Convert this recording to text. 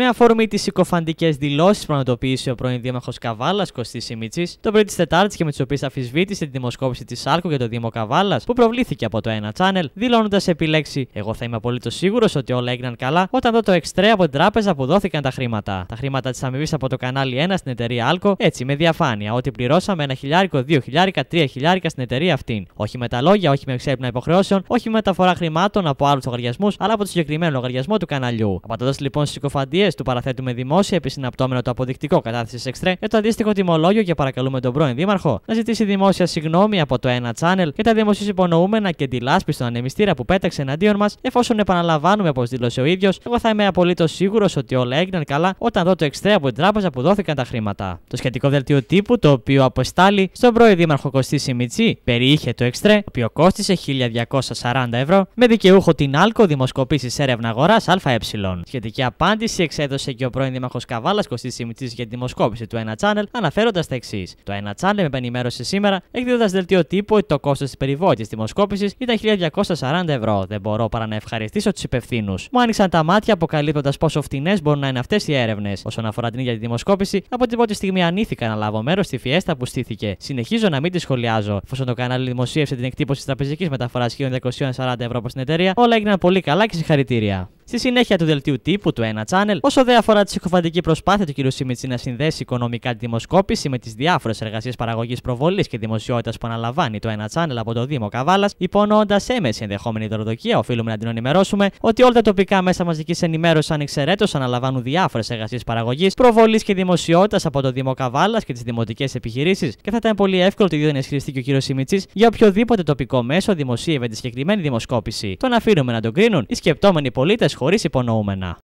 Με αφορμή τις συκοφαντικές δηλώσεις που πραγματοποίησε ο πρώην Δήμαρχος Καβάλας Κωστής Σιμίτσης το πρωί της Τετάρτης και με τις οποίες αφισβήτησε τη δημοσκόπηση της άλκο για το Δήμο Καβάλας που προβλήθηκε από το ένα Channel, δηλώνοντας επιλέξει Εγώ θα είμαι απολύτως σίγουρος ότι όλα έγιναν καλά όταν δω το εξτρέ από την τράπεζα που δόθηκαν τα χρήματα. Τα χρήματα της αμοιβής από το κανάλι 1 στην εταιρεία άλκο, έτσι με διαφάνεια ότι πληρώσαμε ένα χιλιάρικο, δύο χιλιάρικα, τρία χιλιάρικα στην εταιρεία αυτήν. Όχι με τα λόγια, όχι με εξέπνα υποχρεώσεων, όχι με μεταφορά χρημάτων από άλλους λογαριασμούς, αλλά από το συγκεκριμένο λογαριασμό του καναλιού. Απαντώντας λοιπόν στις συκοφαντίες του παραθέτουμε δημόσια επισυναπτόμενο το αποδεικτικό κατάθεσης εξτρέ για το αντίστοιχο τιμολόγιο και παρακαλούμε τον πρώην Δήμαρχο να ζητήσει δημόσια συγγνώμη από το ένα channel για τα δημοσίως υπονοούμενα και τη λάσπη στον ανεμιστήρα που πέταξε εναντίον μας, εφόσον επαναλαμβάνουμε όπω δήλωσε ο ίδιος, εγώ θα είμαι απολύτως σίγουρος ότι όλα έγιναν καλά όταν δω το εξτρέ από την τράπεζα που δόθηκαν τα χρήματα. Το σχετικό δελτίο τύπου, το οποίο αποστάλει στον πρώην Δήμαρχο Κωστή Σιμιτσί, περιείχε το εξτρέ, το οποίο κόστησε 1240 ευρώ, με δικαιούχο την Άλκο δημοσκοπήσεις έρευνα αγοράς ΑΕ. Σχετική απάντηση εξ εξέδωσε και ο πρώην Δήμαρχος Καβάλας Κωστής Σιμητή για τη δημοσκόπηση του 1 Channel, αναφέροντας τα εξής. Το 1 Channel πενημέρωσε σήμερα, εκδίδοντας δελτίο τύπου ότι το κόστος της περιβόητης δημοσκόπησης ήταν 1240 ευρώ. Δεν μπορώ παρά να ευχαριστήσω τους υπευθύνους. Μου άνοιξαν τα μάτια αποκαλύπτοντας πόσο φτηνές μπορούν να είναι αυτές οι έρευνες. Όσον αφορά την ίδια τη δημοσκόπηση, από την πρώτη στιγμή ανήθηκα να λάβω μέρος στη φιέστα που στήθηκε. Συνεχίζω να μην τη σχολιάζω. Εφόσον το κανάλι δημοσίευσε την εκτύπωση της τραπεζικής μεταφοράς 1240 ευρώ προς την εταιρεία, όλα έγιναν πολύ καλά και συγχαρητήρια. Στη συνέχεια του δελτίου τύπου του 1 Channel, όσο δε αφορά τη συκοφαντική προσπάθεια του κ. Σίμιτση να συνδέσει οικονομικά τη δημοσκόπηση με τις διάφορες εργασίες παραγωγής προβολής και δημοσιότητας που αναλαμβάνει το 1 Channel από το Δήμο Καβάλας, υπονοώντας έμεση ενδεχόμενη δωροδοκία, οφείλουμε να την ενημερώσουμε ότι όλα τα τοπικά μέσα μαζικής ενημέρωσης ανεξαιρέτως αναλαμβάνουν διάφορες εργασίες παραγωγής, προβολής και δημοσιότητας από το Δήμο Καβάλας και τις δημοτικές επιχειρήσεις και θα ήταν πολύ εύκολο το ίδιο να ισχυριστεί και ο κ. Σιμιτσή για οποιοδήποτε τοπικό μέσο δημοσίευε τη συγκεκριμένη δημοσκόπηση. Τον αφήνουμε να τον κρίνουν οι σκεπτόμενοι πολίτες χωρίς υπονοούμενα.